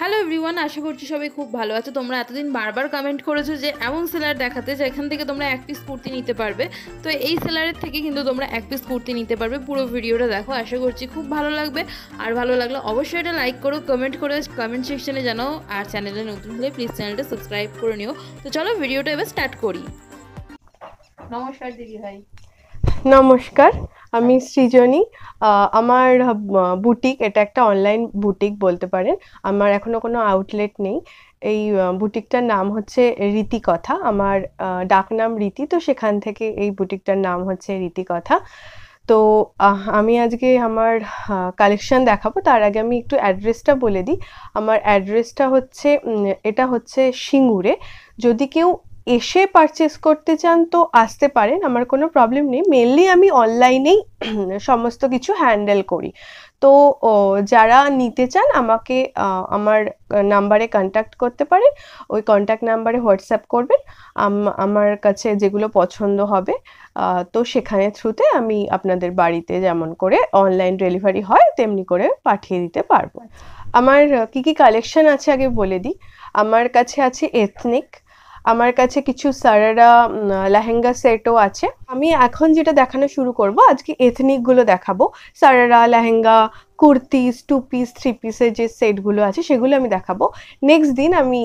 Hello everyone আশা করছি সবাই খুব ভালো আছে তোমরা এতদিন বারবার কমেন্ট করেছো যে এমন সেলার দেখাতে যেখান থেকে তোমরা এক পিস কুর্তি নিতে পারবে তো এই সেলারের থেকে কিন্তু তোমরা এক পিস কুর্তি নিতে পারবে পুরো ভিডিওটা দেখো আশা করছি খুব ভালো লাগবে আর ভালো লাগলে অবশ্যই এটা লাইক করো কমেন্ট করে কমেন্ট সেকশনে জানাও আর চ্যানেলে নতুন হলে প্লিজ চ্যানেলটা সাবস্ক্রাইব করে নিও তো চলো ভিডিওটা এবার স্টার্ট করি নমস্কার দিদি ভাই নমস্কার আমি সৃজনী আমার বুটিক এটা একটা অনলাইন বুটিক বলতে পারেন আমার এখনও কোনো আউটলেট নেই এই বুটিকটার নাম হচ্ছে রীতিকথা আমার ডাকনাম রীতি তো সেখান থেকে এই বুটিকটার নাম হচ্ছে রীতিকথা তো আমি আজকে আমার কালেকশন দেখাবো তার আগে আমি একটু অ্যাড্রেসটা বলে দিই আমার অ্যাড্রেসটা হচ্ছে এটা হচ্ছে সিঙ্গুরে যদি কেউ এসে পারচেস করতে চান তো আসতে পারেন আমার কোনো প্রবলেম নেই মেনলি আমি অনলাইনেই সমস্ত কিছু হ্যান্ডেল করি তো যারা নিতে চান আমাকে আমার নাম্বারে কন্ট্যাক্ট করতে পারেন ওই কন্ট্যাক্ট নাম্বারে হোয়াটসঅ্যাপ করবেন আমার কাছে যেগুলো পছন্দ হবে তো সেখানে থ্রুতে আমি আপনাদের বাড়িতে যেমন করে অনলাইন ডেলিভারি হয় তেমনি করে পাঠিয়ে দিতে পারবো আমার কি কি কালেকশন আছে আগে বলে দিই আমার কাছে আছে এথনিক আমার কাছে কিছু সারারা লেহেঙ্গা সেটও আছে আমি এখন যেটা দেখানো শুরু করব আজকে এথনিকগুলো দেখাবো sharara lehenga kurtis two piece three পিসের যে সেটগুলো আছে সেগুলো আমি দেখাবো নেক্সট দিন আমি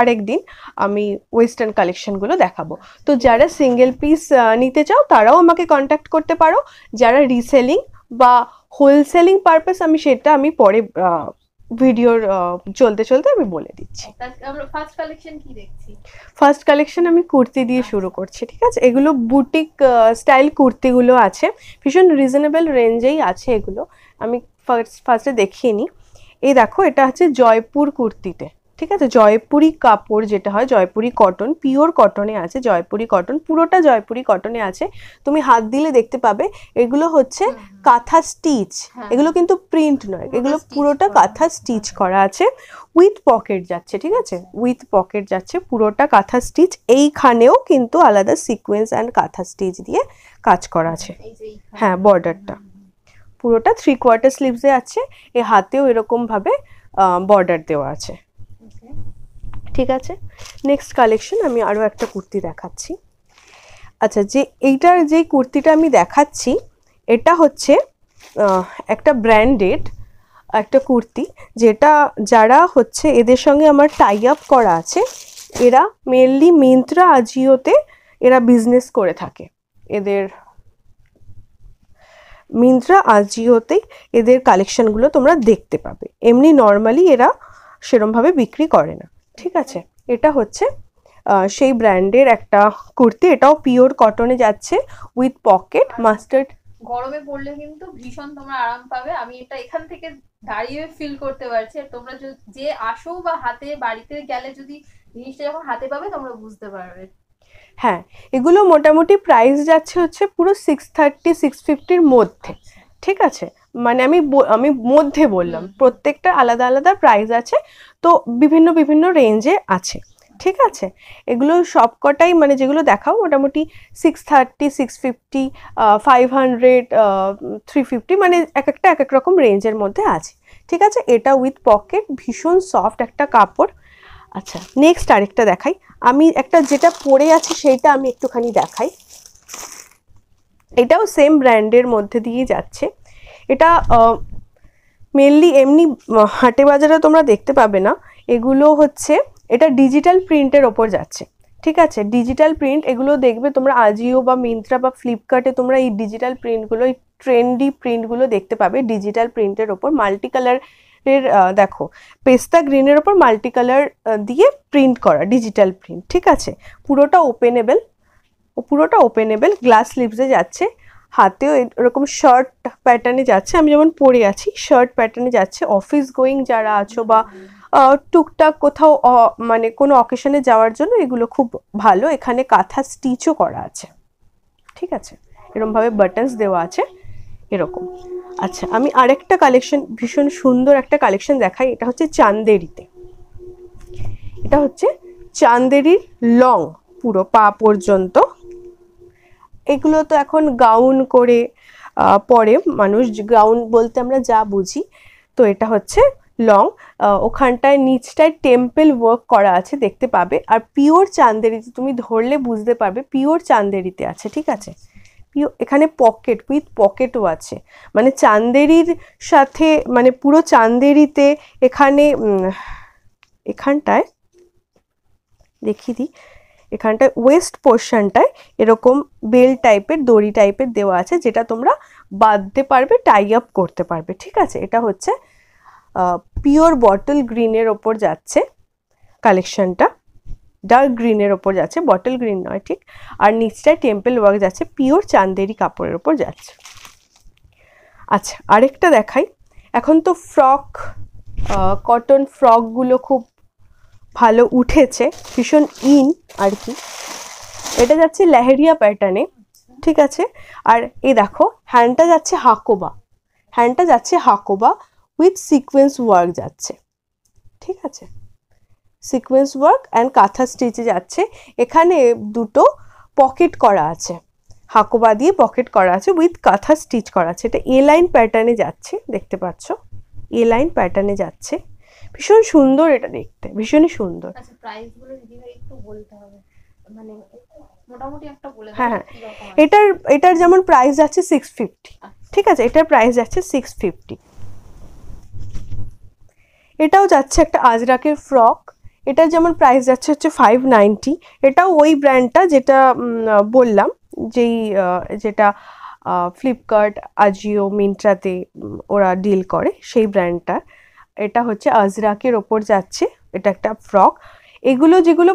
আরেক দিন আমি ওয়েস্টার্ন কালেকশনগুলো দেখাবো তো যারা সিঙ্গেল পিস নিতে চাও তারাও আমাকে কন্ট্যাক্ট করতে পারো যারা রিসেলিং বা হোলসেলিং পারপাস আমি সেটা আমি পরে ভিডিওর চলতে চলতে আমি বলে দিচ্ছি ফার্স্ট কালেকশন আমি কুর্তি দিয়ে আচ্ছা। শুরু করছি ঠিক আছে এগুলো বুটিক স্টাইল কুর্তিগুলো আছে ভীষণ রিজনেবল রেঞ্জেই আছে এগুলো আমি ফার্স্ট ফার্স্টে দেখিয়ে নিই এই দেখো এটা হচ্ছে জয়পুর কুর্তিতে ঠিক আছে জয়পুরি কাপড় যেটা হয় জয়পুরি কটন পিওর কটনে আছে জয়পুরি কটন পুরোটা জয়পুরি কটনে আছে তুমি হাত দিলে দেখতে পাবে এগুলো হচ্ছে হ্যাঁ, হ্যাঁ। কাঁথা স্টিচ হ্যাঁ। এগুলো কিন্তু প্রিন্ট নয় এগুলো পুরোটা কাঁথা স্টিচ করা আছে উইথ পকেট যাচ্ছে ঠিক আছে উইথ পকেট যাচ্ছে পুরোটা কাঁথা স্টিচ এইখানেও কিন্তু আলাদা সিকোয়েন্স অ্যান্ড কাঁথা স্টিচ দিয়ে কাজ করা আছে হ্যাঁ বর্ডারটা পুরোটা থ্রি কোয়ার্টার স্লিভসে আছে এ হাতেও এরকমভাবে বর্ডার দেওয়া আছে ঠিক আছে নেক্সট কালেকশন আমি আরও একটা কুর্তি দেখাচ্ছি আচ্ছা যে এইটার যে কুর্তিটা আমি দেখাচ্ছি এটা হচ্ছে একটা ব্র্যান্ডেড একটা কুর্তি যেটা যারা হচ্ছে এদের সঙ্গে আমার টাই আপ করা আছে এরা মেনলি মিন্ত্রা আজিওতে এরা বিজনেস করে থাকে এদের মিন্ত্রা আজিওতে এদের কালেকশানগুলো তোমরা দেখতে পাবে এমনি নর্মালি এরা সেরমভাবে বিক্রি করে না ঠিক আছে এটা হচ্ছে সেই ব্র্যান্ডের একটা কুর্তি এটাও পিওর কটনে যাচ্ছে উইথ পকেট মাস্টার্ড গরমে পড়লে কিন্তু ভীষণ তোমরা আরাম পাবে আমি এটা এখান থেকে দাঁড়িয়ে ফিল করতে পারছি আর তোমরা যে আসো বা হাতে বাড়িতে গেলে যদি জিনিসটা যখন হাতে পাবে তোমরা বুঝতে পারবে হ্যাঁ এগুলো মোটামুটি প্রাইস যাচ্ছে হচ্ছে পুরো সিক্স থার্টি সিক্স ফিফটির মধ্যে ঠিক আছে মানে আমি আমি মধ্যে বললাম প্রত্যেকটা আলাদা আলাদা প্রাইস আছে তো বিভিন্ন বিভিন্ন রেঞ্জে আছে ঠিক আছে এগুলো সবকটাই মানে যেগুলো দেখাও মোটামুটি six thirty six fifty five hundred three fifty মানে এক একটা এক এক রকম রেঞ্জের মধ্যে আছে ঠিক আছে এটা উইথ পকেট ভীষণ সফট একটা কাপড় আচ্ছা নেক্সট আরেকটা দেখাই আমি একটা যেটা পরে আছি সেইটা আমি একটুখানি দেখাই এটাও সেম ব্র্যান্ডের মধ্যে দিয়ে যাচ্ছে এটা মেনলি এমনি হাটে বাজারে তোমরা দেখতে পাবে না এগুলো হচ্ছে এটা ডিজিটাল প্রিন্টের ওপর যাচ্ছে ঠিক আছে ডিজিটাল প্রিন্ট এগুলো দেখবে তোমরা আজিও বা মিন্ত্রা বা ফ্লিপকার্টে তোমরা এই ডিজিটাল প্রিন্টগুলো এই ট্রেন্ডি প্রিন্টগুলো দেখতে পাবে ডিজিটাল প্রিন্টের ওপর মাল্টি কালারের দেখো পেস্তা গ্রিনের ওপর মাল্টি কালার দিয়ে প্রিন্ট করা ডিজিটাল প্রিন্ট ঠিক আছে পুরোটা ওপেনেবেল পুরোটা ওপেনেবেল গ্লাস লিপসে যাচ্ছে হাতেও এরকম শার্ট প্যাটার্নে যাচ্ছে আমি যেমন পরে আছি শার্ট প্যাটার্নে যাচ্ছে অফিস গোয়িং যারা আছো বা টুকটাক কোথাও মানে কোনো অকেশনে যাওয়ার জন্য এগুলো খুব ভালো এখানে কাঁথা স্টিচও করা আছে ঠিক আছে এরকমভাবে বাটনস দেওয়া আছে এরকম আচ্ছা আমি আরেকটা কালেকশন ভীষণ সুন্দর একটা কালেকশন দেখাই এটা হচ্ছে চান্দেরিতে এটা হচ্ছে চান্দেরির লং পুরো পা পর্যন্ত এগুলো তো এখন গাউন করে পরে মানুষ গাউন বলতে আমরা যা বুঝি তো এটা হচ্ছে লং ওখানটায় নিচটায় টেম্পেল ওয়ার্ক করা আছে দেখতে পাবে আর পিওর চান্দেরিতে তুমি ধরলে বুঝতে পারবে পিওর চান্দেরিতে আছে ঠিক আছে এখানে পকেট উইথ পকেটও আছে মানে চান্দেরির সাথে মানে পুরো চান্দেরিতে এখানে এখানটায় দেখিয়ে দিই এখানটায় ওয়েস্ট পোর্শনটায় এরকম বেল টাইপের দড়ি টাইপের দেওয়া আছে যেটা তোমরা বাঁধতে পারবে টাই আপ করতে পারবে ঠিক আছে এটা হচ্ছে পিওর বটল গ্রিনের ওপর যাচ্ছে কালেকশনটা ডার্ক গ্রিনের ওপর যাচ্ছে বটল গ্রিন নয় ঠিক আর নিচটায় টেম্পেল ওয়ার্ক যাচ্ছে পিওর চান্দেরি কাপড়ের ওপর যাচ্ছে আচ্ছা আরেকটা দেখাই এখন তো ফ্রক কটন ফ্রকগুলো খুব ভালো উঠেছে ভীষণ ইন আর কি এটা যাচ্ছে লেহেরিয়া প্যাটার্নে ঠিক আছে আর এই দেখো হ্যান্ডটা যাচ্ছে হাকোবা হ্যান্ডটা যাচ্ছে হাকোবা উইথ সিকোয়েন্স ওয়ার্ক যাচ্ছে ঠিক আছে সিকোয়েন্স ওয়ার্ক অ্যান্ড কাঁথা স্টিচে যাচ্ছে এখানে দুটো পকেট করা আছে হাকোবা দিয়ে পকেট করা আছে উইথ কাঁথা স্টিচ করা আছে এটা এ লাইন প্যাটার্নে যাচ্ছে দেখতে পাচ্ছ এ লাইন প্যাটার্নে যাচ্ছে ভীষণ সুন্দর এটা দেখতে ভীষণই সুন্দর আচ্ছা বলতে হবে মানে মোটামুটি হ্যাঁ হ্যাঁ এটার এটার যেমন প্রাইস যাচ্ছে সিক্স আচ্ছা। ফিফটি ঠিক আছে এটার প্রাইস যাচ্ছে সিক্স ফিফটি এটাও যাচ্ছে একটা আজরাকের ফ্রক এটার যেমন প্রাইস যাচ্ছে হচ্ছে ফাইভ নাইনটি এটাও ওই ব্র্যান্ডটা যেটা বললাম যেই যেটা ফ্লিপকার্ট আজিও মিন্ট্রাতে ওরা ডিল করে সেই ব্র্যান্ডটা এটা হচ্ছে আজরাকের ওপর যাচ্ছে এটা একটা ফ্রক এগুলো যেগুলো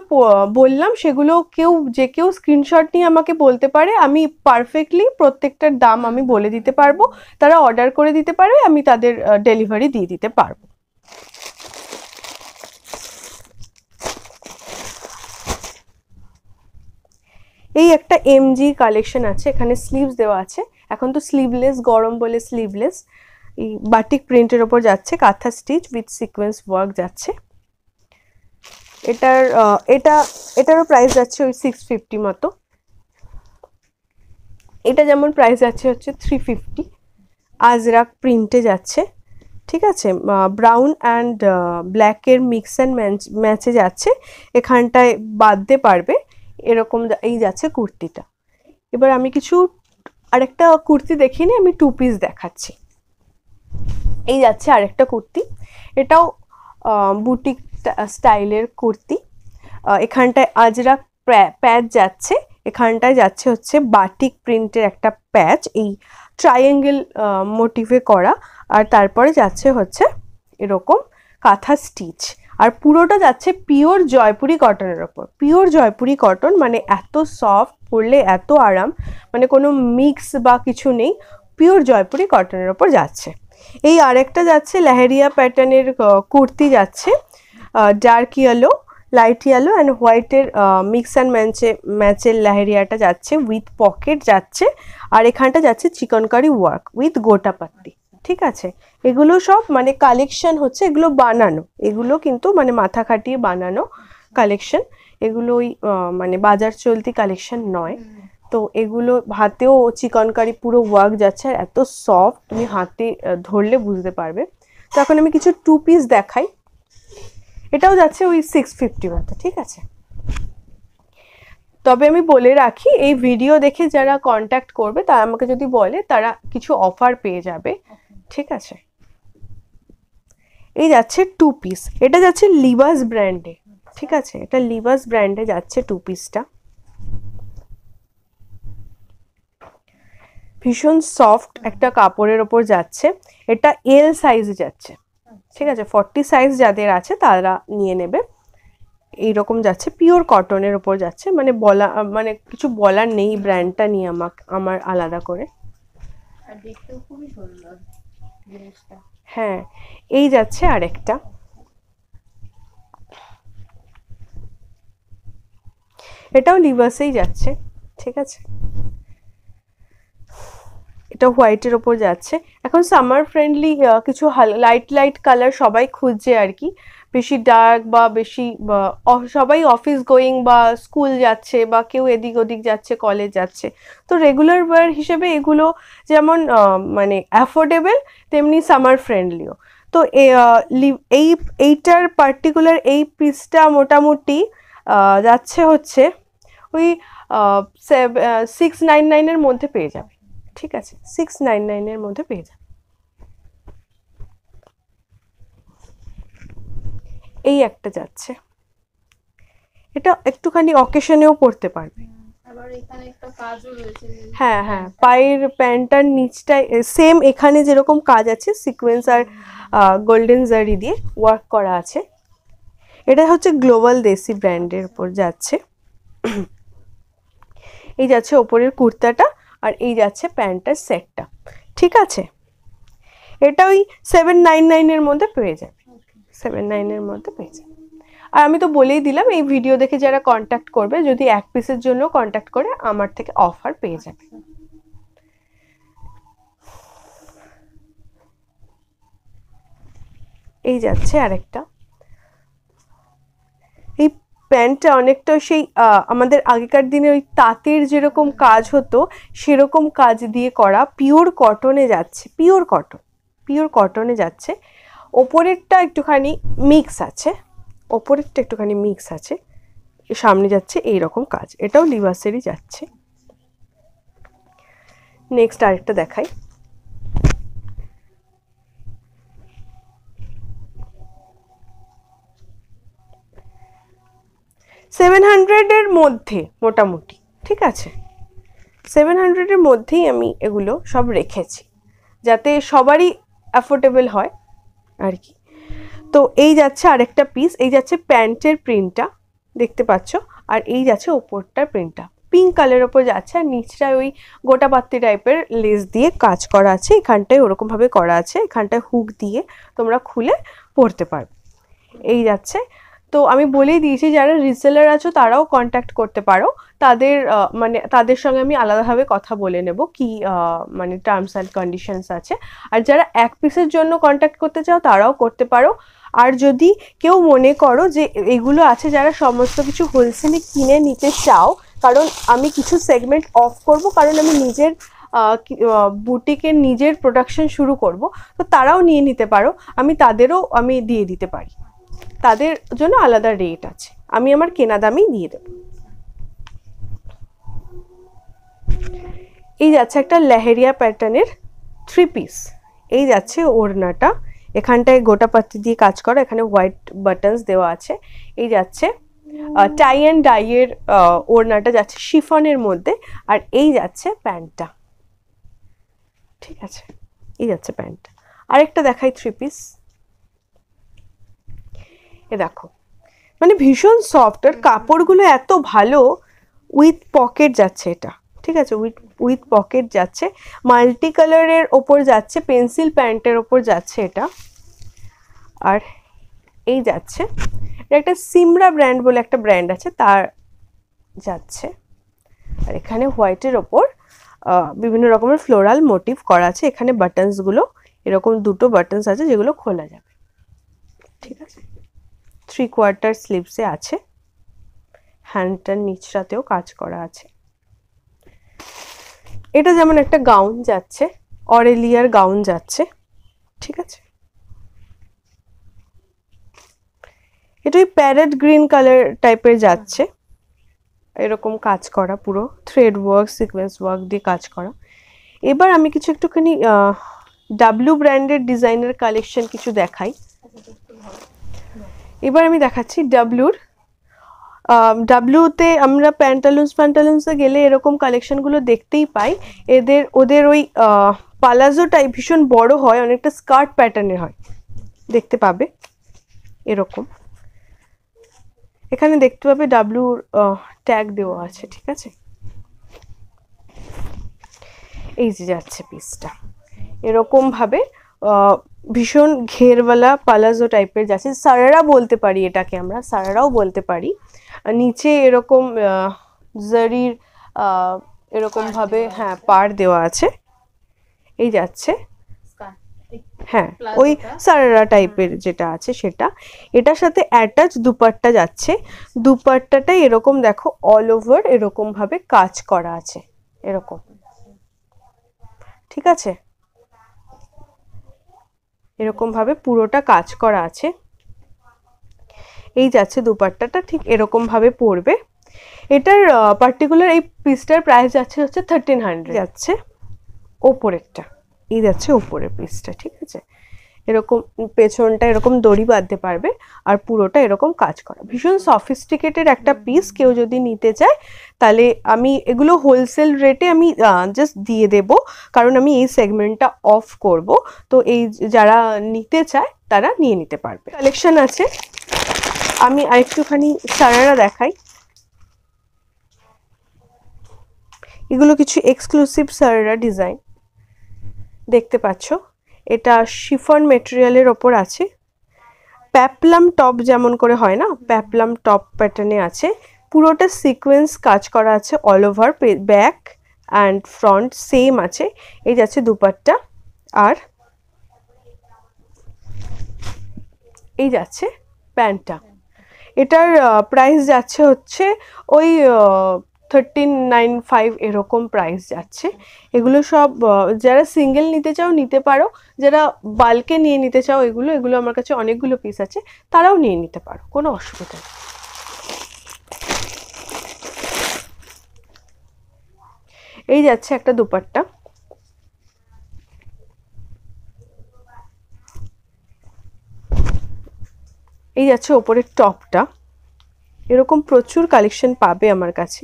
বললাম সেগুলো কেউ যে কেউ স্ক্রিনশট নিয়ে আমাকে বলতে পারে আমি পারফেক্টলি প্রত্যেকটার দাম আমি বলে দিতে পারবো তারা অর্ডার করে দিতে পারে আমি তাদের ডেলিভারি দিয়ে দিতে পারবো এই একটা এমজি কালেকশন আছে এখানে স্লিভস দেওয়া আছে এখন তো স্লিভলেস গরম বলে স্লিভলেস এই বাটিক প্রিন্টের ওপর যাচ্ছে কাঁথা স্টিচ উইথ সিকোয়েন্স ওয়ার্ক যাচ্ছে এটার এটা এটারও প্রাইস যাচ্ছে ওই সিক্স ফিফটি মতো এটা যেমন প্রাইস যাচ্ছে হচ্ছে থ্রি ফিফটি আজরাক প্রিন্টে যাচ্ছে ঠিক আছে ব্রাউন অ্যান্ড ব্ল্যাকের মিক্স অ্যান্ড ম্যাচে যাচ্ছে এখানটায় বাঁধতে পারবে এরকম এই যাচ্ছে কুর্তিটা এবার আমি কিছু আরেকটা কুর্তি দেখিনি আমি টু পিস দেখাচ্ছি এই যাচ্ছে আরেকটা কুর্তি এটাও বুটিক স্টাইলের কুর্তি এখানটায় আজরা প্যাচ যাচ্ছে এখানটায় যাচ্ছে হচ্ছে বাটিক প্রিন্টের একটা প্যাচ এই ট্রায়াঙ্গেল মোটিভে করা আর তারপরে যাচ্ছে হচ্ছে এরকম কাঁথা স্টিচ আর পুরোটা যাচ্ছে পিওর জয়পুরি কটনের ওপর পিওর জয়পুরি কটন মানে এত সফট পরলে এত আরাম মানে কোনো মিক্স বা কিছু নেই পিওর জয়পুরি কটনের ওপর যাচ্ছে এই আরেকটা যাচ্ছে লেহেরিয়া প্যাটার্নের কুর্তি যাচ্ছে dark yellow light yellow and হোয়াইটের মিক্স অ্যান্ড ম্যাচে ম্যাচের লেহেরিয়াটা যাচ্ছে উইথ পকেট যাচ্ছে আর এখানটা যাচ্ছে চিকনকারি ওয়ার্ক উইথ গোটা ঠিক আছে এগুলো সব মানে কালেকশন হচ্ছে এগুলো বানানো এগুলো কিন্তু মানে মাথা খাটিয়ে বানানো কালেকশন এগুলো ওই মানে বাজার চলতি কালেকশন নয় তো এগুলো হাতেও চিকনকারি পুরো ওয়ার্ক যাচ্ছে আর এত সফট তুমি হাতে ধরলে বুঝতে পারবে তো এখন আমি কিছু টু পিস দেখাই এটাও যাচ্ছে ওই সিক্স ফিফটি মতো ঠিক আছে তবে আমি বলে রাখি এই ভিডিও দেখে যারা কন্ট্যাক্ট করবে তারা আমাকে যদি বলে তারা কিছু অফার পেয়ে যাবে ঠিক আছে এই যাচ্ছে টু পিস এটা যাচ্ছে লিভাস ব্র্যান্ডে ঠিক আছে এটা লিভাস ব্র্যান্ডে যাচ্ছে টু পিসটা ভীষণ সফট একটা কাপড়ের ওপর যাচ্ছে এটা এল সাইজে যাচ্ছে ঠিক আছে ফর্টি সাইজ যাদের আছে তারা নিয়ে নেবে এইরকম যাচ্ছে পিওর কটনের ওপর যাচ্ছে মানে বলা মানে কিছু বলার নেই ব্র্যান্ডটা নিয়ে আমাকে আমার আলাদা করে হ্যাঁ এই যাচ্ছে আরেকটা এটাও লিভার্সেই যাচ্ছে ঠিক আছে এটা হোয়াইটের ওপর যাচ্ছে এখন সামার ফ্রেন্ডলি কিছু লাইট লাইট কালার সবাই খুঁজছে আর কি বেশি ডার্ক বা বেশি সবাই অফিস গোয়িং বা স্কুল যাচ্ছে বা কেউ এদিক ওদিক যাচ্ছে কলেজ যাচ্ছে তো রেগুলার ওয়ার হিসেবে এগুলো যেমন মানে অ্যাফোর্ডেবল তেমনি সামার ফ্রেন্ডলিও তো এই এইটার পার্টিকুলার এই পিসটা মোটামুটি যাচ্ছে হচ্ছে ওই সিক্স নাইন নাইনের মধ্যে পেয়ে যাবে ঠিক আছে সিক্স নাইন নাইনের মধ্যে পেয়ে যাবে এই একটা যাচ্ছে এটা একটুখানি অকেশনেও পড়তে পারবে হ্যাঁ হ্যাঁ পায়ের প্যান্টটার নিচটায় সেম এখানে যেরকম কাজ আছে সিকোয়েন্স আর গোল্ডেন জারি দিয়ে ওয়ার্ক করা আছে এটা হচ্ছে গ্লোবাল দেশি ব্র্যান্ডের উপর যাচ্ছে এই যাচ্ছে ওপরের কুর্তাটা আর এই যাচ্ছে প্যান্টটার সেটটা ঠিক আছে এটা ওই সেভেন নাইন নাইনের মধ্যে পেয়ে যাবে সেভেন নাইনের মধ্যে পেয়ে যাবে আর আমি তো বলেই দিলাম এই ভিডিও দেখে যারা কন্ট্যাক্ট করবে যদি এক পিসের জন্য কন্ট্যাক্ট করে আমার থেকে অফার পেয়ে যাবে এই যাচ্ছে আরেকটা প্যান্টটা অনেকটা সেই আমাদের আগেকার দিনে ওই তাঁতের যেরকম কাজ হতো সেরকম কাজ দিয়ে করা পিওর কটনে যাচ্ছে পিওর কটন পিওর কটনে যাচ্ছে ওপরেরটা একটুখানি মিক্স আছে ওপরেরটা একটুখানি মিক্স আছে সামনে যাচ্ছে এই রকম কাজ এটাও লিভার্সেরই যাচ্ছে নেক্সট আরেকটা দেখাই সেভেন হান্ড্রেডের মধ্যে মোটামুটি ঠিক আছে সেভেন হান্ড্রেডের মধ্যেই আমি এগুলো সব রেখেছি যাতে সবারই অ্যাফোর্ডেবল হয় আর কি তো এই যাচ্ছে আরেকটা পিস এই যাচ্ছে প্যান্টের প্রিন্টটা দেখতে পাচ্ছ আর এই যাচ্ছে ওপরটার প্রিন্টটা পিঙ্ক কালারের ওপর যাচ্ছে আর নিচটায় ওই গোটা টাইপের লেস দিয়ে কাজ করা আছে এখানটায় ওরকমভাবে করা আছে এখানটায় হুক দিয়ে তোমরা খুলে পরতে পারবে এই যাচ্ছে তো আমি বলেই দিয়েছি যারা রিসেলার আছো তারাও কন্ট্যাক্ট করতে পারো তাদের মানে তাদের সঙ্গে আমি আলাদাভাবে কথা বলে নেব কি মানে টার্মস অ্যান্ড কন্ডিশনস আছে আর যারা এক পিসের জন্য কন্ট্যাক্ট করতে চাও তারাও করতে পারো আর যদি কেউ মনে করো যে এগুলো আছে যারা সমস্ত কিছু হোলসেলে কিনে নিতে চাও কারণ আমি কিছু সেগমেন্ট অফ করব কারণ আমি নিজের বুটিকের নিজের প্রোডাকশন শুরু করব তো তারাও নিয়ে নিতে পারো আমি তাদেরও আমি দিয়ে দিতে পারি তাদের জন্য আলাদা রেট আছে আমি আমার কেনা দামেই দিয়ে দেব এই যাচ্ছে একটা লেহেরিয়া প্যাটার্নের থ্রি পিস এই যাচ্ছে ওড়নাটা এখানটায় গোটা পাত্রি দিয়ে কাজ করা এখানে হোয়াইট বাটনস দেওয়া আছে এই যাচ্ছে টাই অ্যান্ড ডাইয়ের ওড়নাটা যাচ্ছে শিফনের মধ্যে আর এই যাচ্ছে প্যান্টটা ঠিক আছে এই যাচ্ছে প্যান্ট আরেকটা দেখাই থ্রি পিস এ দেখো মানে ভীষণ সফট আর কাপড়গুলো এত ভালো উইথ পকেট যাচ্ছে এটা ঠিক আছে উইথ উইথ পকেট যাচ্ছে মাল্টি কালারের ওপর যাচ্ছে পেন্সিল প্যান্টের ওপর যাচ্ছে এটা আর এই যাচ্ছে এটা একটা সিমরা ব্র্যান্ড বলে একটা ব্র্যান্ড আছে তার যাচ্ছে আর এখানে হোয়াইটের ওপর বিভিন্ন রকমের ফ্লোরাল মোটিভ করা আছে এখানে বাটনসগুলো এরকম দুটো বাটনস আছে যেগুলো খোলা যাবে ঠিক আছে থ্রি কোয়ার্টার স্লিভসে আছে হ্যান্ডটার নিচরাতেও কাজ করা আছে এটা যেমন একটা গাউন যাচ্ছে অরেলিয়ার গাউন যাচ্ছে ঠিক আছে এটা ওই প্যারেড গ্রিন কালার টাইপের যাচ্ছে এরকম কাজ করা পুরো থ্রেড ওয়ার্ক সিকোয়েন্স ওয়ার্ক দিয়ে কাজ করা এবার আমি কিছু একটুখানি ডাব্লিউ ব্র্যান্ডের ডিজাইনের কালেকশন কিছু দেখাই এবার আমি দেখাচ্ছি ডাব্লুর ডাব্লুতে আমরা প্যান্টালুন্স প্যান্টালুন্সে গেলে এরকম কালেকশনগুলো দেখতেই পাই এদের ওদের ওই পালাজো টাইপ ভীষণ বড়ো হয় অনেকটা স্কার্ট প্যাটার্নের হয় দেখতে পাবে এরকম এখানে দেখতে পাবে ডাব্লুর ট্যাগ দেওয়া আছে ঠিক আছে এই যে যাচ্ছে পিসটা এরকমভাবে ভীষণ ঘেরওয়ালা পালাজো টাইপের যাচ্ছে সারারা বলতে পারি এটাকে আমরা সারারাও বলতে পারি নিচে এরকম জারির এরকমভাবে হ্যাঁ পার দেওয়া আছে এই যাচ্ছে হ্যাঁ ওই সারারা টাইপের যেটা আছে সেটা এটার সাথে অ্যাটাচ দুপাট্টা যাচ্ছে দুপাট্টাটা এরকম দেখো অল ওভার এরকমভাবে কাজ করা আছে এরকম ঠিক আছে এরকমভাবে পুরোটা কাজ করা আছে এই যাচ্ছে দুপাট্টাটা ঠিক এরকমভাবে পড়বে এটার পার্টিকুলার এই পিসটার প্রাইস যাচ্ছে হচ্ছে থার্টিন হান্ড্রেড যাচ্ছে ওপরেরটা এই যাচ্ছে ওপরের পিসটা ঠিক আছে এরকম পেছনটা এরকম দড়ি বাঁধতে পারবে আর পুরোটা এরকম কাজ করা ভীষণ সফিস্টিকেটেড একটা পিস কেউ যদি নিতে চায় তাহলে আমি এগুলো হোলসেল রেটে আমি জাস্ট দিয়ে দেব কারণ আমি এই সেগমেন্টটা অফ করব তো এই যারা নিতে চায় তারা নিয়ে নিতে পারবে কালেকশন আছে আমি আরেকটুখানি সারারা দেখাই এগুলো কিছু এক্সক্লুসিভ সারারা ডিজাইন দেখতে পাচ্ছ এটা শিফন মেটেরিয়ালের ওপর আছে প্যাপলাম টপ যেমন করে হয় না প্যাপলাম টপ প্যাটার্নে আছে পুরোটা সিকোয়েন্স কাজ করা আছে all over back and front same আছে এই যাচ্ছে দুপাট্টা আর এই যাচ্ছে প্যান্টটা এটার প্রাইস যাচ্ছে হচ্ছে ওই থার্টিন নাইন ফাইভ এরকম প্রাইস যাচ্ছে এগুলো সব যারা সিঙ্গেল নিতে চাও নিতে পারো যারা বাল্কে নিয়ে নিতে চাও এগুলো এগুলো আমার কাছে অনেকগুলো পিস আছে তারাও নিয়ে নিতে পারো কোনো অসুবিধা নেই এই যাচ্ছে একটা দুপাট্টা এই যাচ্ছে ওপরের টপটা এরকম প্রচুর কালেকশন পাবে আমার কাছে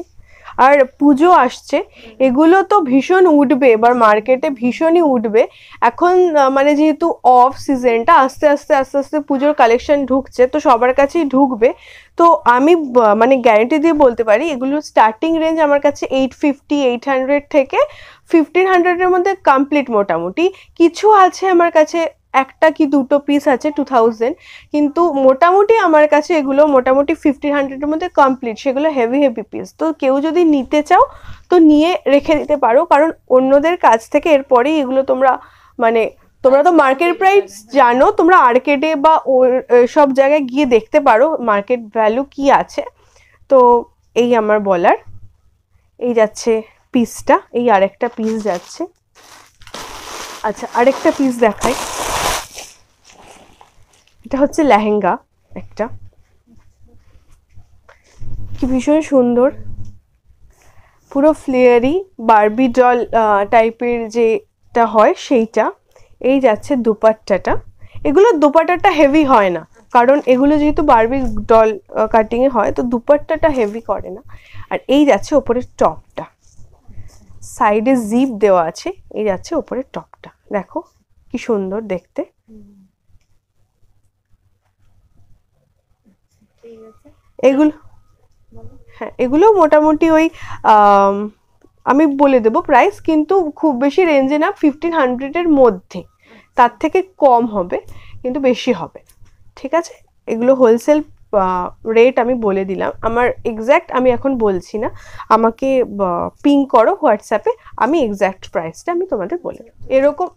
আর পুজো আসছে এগুলো তো ভীষণ উঠবে এবার মার্কেটে ভীষণই উঠবে এখন মানে যেহেতু অফ সিজনটা আস্তে আস্তে আস্তে আস্তে পুজোর কালেকশন ঢুকছে তো সবার কাছেই ঢুকবে তো আমি মানে গ্যারেন্টি দিয়ে বলতে পারি এগুলোর স্টার্টিং রেঞ্জ আমার কাছে এইট ফিফটি এইট হান্ড্রেড থেকে ফিফটিন হান্ড্রেডের মধ্যে কমপ্লিট মোটামুটি কিছু আছে আমার কাছে একটা কি দুটো পিস আছে টু থাউজেন্ড কিন্তু মোটামুটি আমার কাছে এগুলো মোটামুটি ফিফটিন হান্ড্রেডের মধ্যে কমপ্লিট সেগুলো হেভি হেভি পিস তো কেউ যদি নিতে চাও তো নিয়ে রেখে দিতে পারো কারণ অন্যদের কাছ থেকে এরপরেই এগুলো তোমরা মানে তোমরা তো মার্কেট প্রাইস জানো তোমরা আর্কেডে বা সব জায়গায় গিয়ে দেখতে পারো মার্কেট ভ্যালু কি আছে তো এই আমার বলার এই যাচ্ছে পিসটা এই আরেকটা পিস যাচ্ছে আচ্ছা আরেকটা পিস দেখাই এটা হচ্ছে লেহেঙ্গা একটা কি ভীষণ সুন্দর পুরো ফ্লেয়ারি বার্বি ডল টাইপের যেটা হয় সেইটা এই যাচ্ছে দুপাট্টাটা এগুলো দুপাট্টাটা হেভি হয় না কারণ এগুলো যেহেতু বার্বি ডল কাটিংয়ে হয় তো দুপাট্টাটা হেভি করে না আর এই যাচ্ছে ওপরের টপটা সাইডে জিপ দেওয়া আছে এই যাচ্ছে ওপরের টপটা দেখো কি সুন্দর দেখতে এগুলো হ্যাঁ এগুলো মোটামুটি ওই আমি বলে দেবো প্রাইস কিন্তু খুব বেশি রেঞ্জে না ফিফটিন হান্ড্রেডের মধ্যে তার থেকে কম হবে কিন্তু বেশি হবে ঠিক আছে এগুলো হোলসেল রেট আমি বলে দিলাম আমার এক্স্যাক্ট আমি এখন বলছি না আমাকে পিং করো হোয়াটসঅ্যাপে আমি এক্স্যাক্ট প্রাইসটা আমি তোমাদের বলে এরকম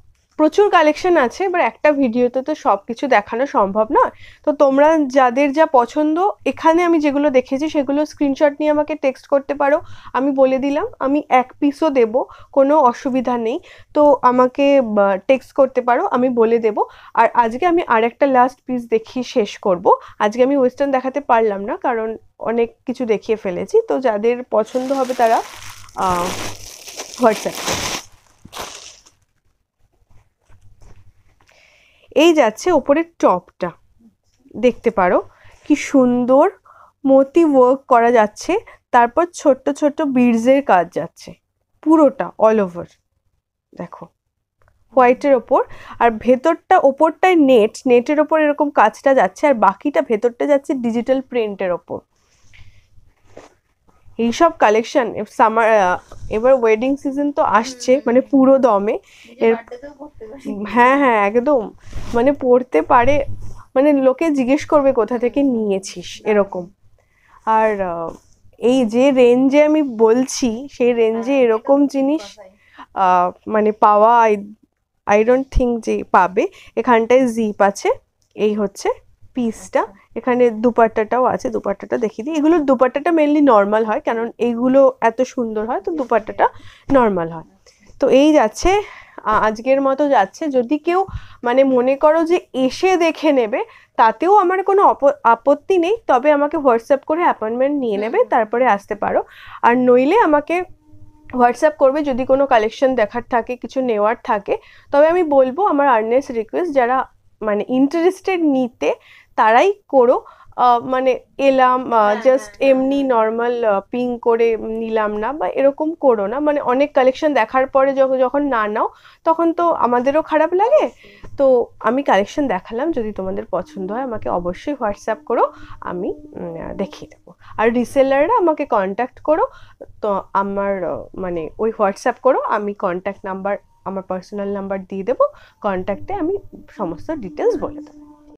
প্রচুর কালেকশন আছে এবার একটা ভিডিওতে তো সব কিছু দেখানো সম্ভব নয় তো তোমরা যাদের যা পছন্দ এখানে আমি যেগুলো দেখেছি সেগুলো স্ক্রিনশট নিয়ে আমাকে টেক্সট করতে পারো আমি বলে দিলাম আমি এক পিসও দেব কোনো অসুবিধা নেই তো আমাকে টেক্সট করতে পারো আমি বলে দেব আর আজকে আমি আর একটা লাস্ট পিস দেখি শেষ করব আজকে আমি ওয়েস্টার্ন দেখাতে পারলাম না কারণ অনেক কিছু দেখিয়ে ফেলেছি তো যাদের পছন্দ হবে তারা হোয়াটসঅ্যাপ এই যাচ্ছে ওপরের টপটা দেখতে পারো কি সুন্দর মতি ওয়ার্ক করা যাচ্ছে তারপর ছোট্ট ছোট্ট বীর্জের কাজ যাচ্ছে পুরোটা অল ওভার দেখো হোয়াইটের ওপর আর ভেতরটা ওপরটায় নেট নেটের ওপর এরকম কাজটা যাচ্ছে আর বাকিটা ভেতরটা যাচ্ছে ডিজিটাল প্রিন্টের ওপর এইসব কালেকশন সামার এবার ওয়েডিং সিজন তো আসছে মানে পুরো দমে এর হ্যাঁ হ্যাঁ একদম মানে পড়তে পারে মানে লোকে জিজ্ঞেস করবে কোথা থেকে নিয়েছিস হ্যাঁ। এরকম আর এই যে রেঞ্জে আমি বলছি সেই রেঞ্জে হ্যাঁ, এরকম জিনিস মানে পাওয়া আই ডোন্ট থিঙ্ক যে পাবে এখানটায় জিপ আছে এই হচ্ছে পিসটা এখানে দুপাট্টাটাও আছে দুপাট্টাটা দেখিয়ে দিই এগুলোর দুপাট্টাটা মেনলি নর্মাল হয় কারণ এইগুলো এত সুন্দর হয় তো দুপাট্টাটা নর্মাল হয় তো এই যাচ্ছে আজকের মতো যাচ্ছে যদি কেউ মানে মনে করো যে এসে দেখে নেবে তাতেও আমার কোনো আপত্তি নেই তবে আমাকে হোয়াটসঅ্যাপ করে অ্যাপয়েন্টমেন্ট নিয়ে নেবে তারপরে আসতে পারো আর নইলে আমাকে হোয়াটসঅ্যাপ করবে যদি কোনো কালেকশন দেখার থাকে কিছু নেওয়ার থাকে তবে আমি বলবো আমার আর্নেস্ট রিকোয়েস্ট যারা মানে ইন্টারেস্টেড নিতে তারাই করো মানে এলাম জাস্ট হ্যাঁ, হ্যাঁ, হ্যাঁ। এমনি নর্মাল পিং করে নিলাম না বা এরকম করো না মানে অনেক কালেকশন দেখার পরে যখন না নাও তখন তো আমাদেরও খারাপ লাগে তো আমি কালেকশন দেখালাম যদি তোমাদের পছন্দ হয় আমাকে অবশ্যই হোয়াটসঅ্যাপ করো আমি দেখিয়ে দেবো আর রিসেলাররা আমাকে কন্ট্যাক্ট করো তো আমার মানে ওই হোয়াটসঅ্যাপ করো আমি কন্ট্যাক্ট নাম্বার আমার পার্সোনাল নাম্বার দিয়ে দেবো কন্ট্যাক্টে আমি সমস্ত ডিটেলস বলে দেবো